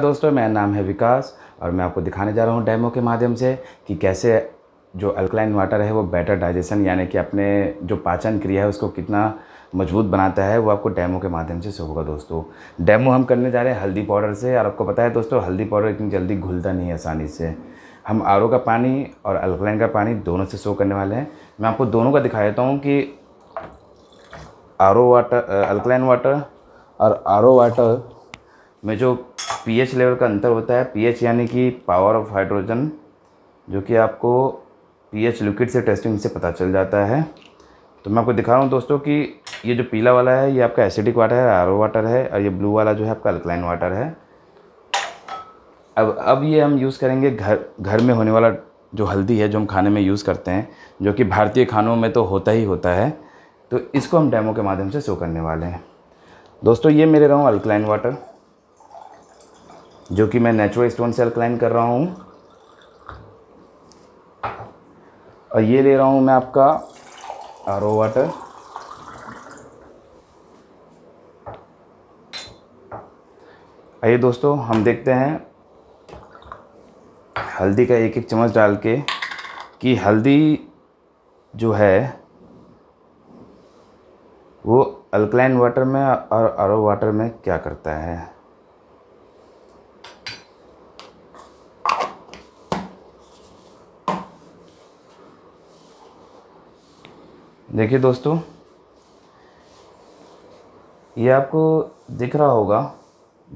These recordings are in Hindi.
दोस्तों मेरा नाम है विकास और मैं आपको दिखाने जा रहा हूँ डैमो के माध्यम से कि कैसे जो अल्कलाइन वाटर है वो बेटर डाइजेशन यानी कि अपने जो पाचन क्रिया है उसको कितना मजबूत बनाता है वो आपको डैमो के माध्यम से होगा दोस्तों डैमो हम करने जा रहे हैं हल्दी पाउडर से और आपको पता है दोस्तों हल्दी पाउडर इतनी जल्दी घुलता नहीं है आसानी से हम आर का पानी और अल्कलाइन का पानी दोनों से शो करने वाले हैं मैं आपको दोनों का दिखा देता हूँ कि आर वाटर अल्कलाइन वाटर और आर वाटर में जो पीएच लेवल का अंतर होता है पीएच यानी कि पावर ऑफ हाइड्रोजन जो कि आपको पीएच लिक्विड से टेस्टिंग से पता चल जाता है तो मैं आपको दिखा रहा हूँ दोस्तों कि ये जो पीला वाला है ये आपका एसिडिक वाटर है आर वाटर है और ये ब्लू वाला जो है आपका अल्कलाइन वाटर है अब अब ये हम यूज़ करेंगे घर घर में होने वाला जो हल्दी है जो हम खाने में यूज़ करते हैं जो कि भारतीय खानों में तो होता ही होता है तो इसको हम डैमो के माध्यम से शो करने वाले हैं दोस्तों ये मेरे रहा हूँ अल्कलाइन वाटर जो कि मैं नेचुरल स्टोन से अल्कलाइन कर रहा हूँ और ये ले रहा हूँ मैं आपका आर ओ वाटर आइए दोस्तों हम देखते हैं हल्दी का एक एक चम्मच डाल के कि हल्दी जो है वो अल्कलाइन वाटर में और आर ओ वाटर में क्या करता है देखिए दोस्तों ये आपको दिख रहा होगा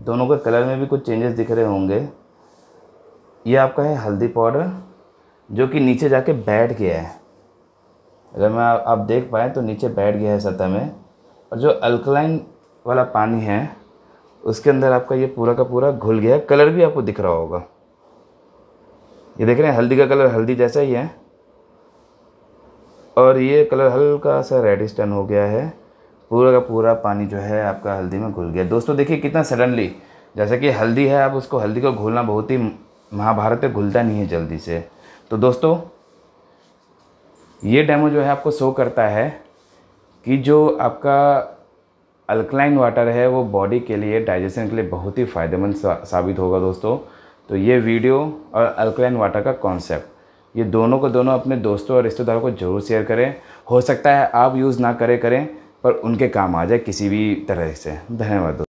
दोनों के कलर में भी कुछ चेंजेस दिख रहे होंगे ये आपका है हल्दी पाउडर जो कि नीचे जाके बैठ गया है अगर मैं आप देख पाएँ तो नीचे बैठ गया है सतह में और जो अल्कलाइन वाला पानी है उसके अंदर आपका ये पूरा का पूरा घुल गया है कलर भी आपको दिख रहा होगा ये देख रहे हैं हल्दी का कलर हल्दी जैसा ही है और ये कलर हल्का सा रेडिश टर्न हो गया है पूरा का पूरा पानी जो है आपका हल्दी में घुल गया दोस्तों देखिए कितना सडनली जैसे कि हल्दी है आप उसको हल्दी को घोलना बहुत ही महाभारत में घुलता नहीं है जल्दी से तो दोस्तों ये डेमो जो है आपको शो करता है कि जो आपका अल्कलाइन वाटर है वो बॉडी के लिए डाइजेशन के लिए बहुत ही फ़ायदेमंद साबित होगा दोस्तों तो ये वीडियो और अल्कलाइन वाटर का कॉन्सेप्ट ये दोनों को दोनों अपने दोस्तों और रिश्तेदारों को ज़रूर शेयर करें हो सकता है आप यूज़ ना करें करें पर उनके काम आ जाए किसी भी तरह से धन्यवाद